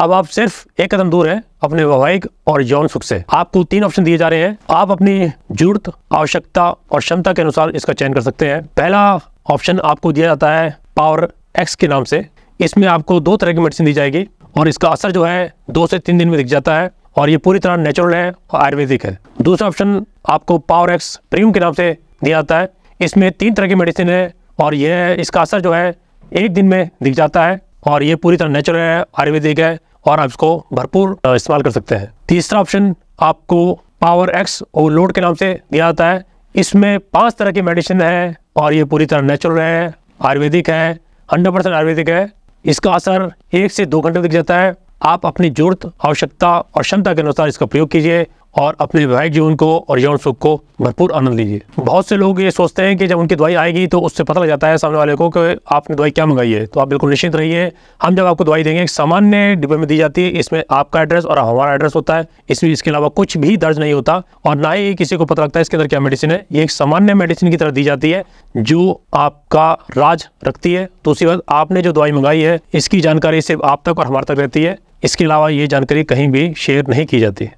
अब आप सिर्फ एक कदम दूर है अपने वैवाहिक और यौन सुख से आपको तीन ऑप्शन दिए जा रहे हैं आप अपनी जरूरत आवश्यकता और क्षमता के अनुसार इसका चयन कर सकते हैं पहला ऑप्शन आपको दिया जाता है पावर एक्स के नाम से इसमें आपको दो तरह की मेडिसिन दी जाएगी और इसका असर जो है दो से तीन दिन में दिख जाता है और ये पूरी तरह नेचुरल है और आयुर्वेदिक है दूसरा ऑप्शन आपको पावर एक्स प्रीमियम के नाम से दिया जाता है इसमें तीन तरह की मेडिसिन है और यह इसका असर जो है एक दिन में दिख जाता है और ये पूरी तरह नेचुरल है आयुर्वेदिक है और आप इसको भरपूर इस्तेमाल कर सकते हैं तीसरा ऑप्शन आपको पावर एक्स ओवरलोड के नाम से दिया जाता है इसमें पांच तरह की मेडिसिन है और ये पूरी तरह नेचुरल है आयुर्वेदिक है हंड्रेड परसेंट आयुर्वेदिक है इसका असर एक से दो घंटे तक जाता है आप अपनी जरूरत आवश्यकता और क्षमता के अनुसार इसका प्रयोग कीजिए और अपने वैवाहिक जीवन को और यौन सुख को भरपूर आनंद लीजिए बहुत से लोग ये सोचते हैं कि जब उनकी दवाई आएगी तो उससे पता लग जाता है सामने वाले को कि आपने दवाई क्या मंगाई है तो आप बिल्कुल निश्चित रहिए हम जब आपको दवाई देंगे एक सामान्य डिब्बे में दी जाती है इसमें आपका एड्रेस और हमारा एड्रेस होता है इसमें इसके अलावा कुछ भी दर्ज नहीं होता और ना ही किसी को पता लगता है इसके अंदर क्या मेडिसिन है ये एक सामान्य मेडिसिन की तरह दी जाती है जो आपका राज रखती है दूसरी तो बात आपने जो दवाई मंगाई है इसकी जानकारी सिर्फ आप तक और हमारे तक रहती है इसके अलावा ये जानकारी कहीं भी शेयर नहीं की जाती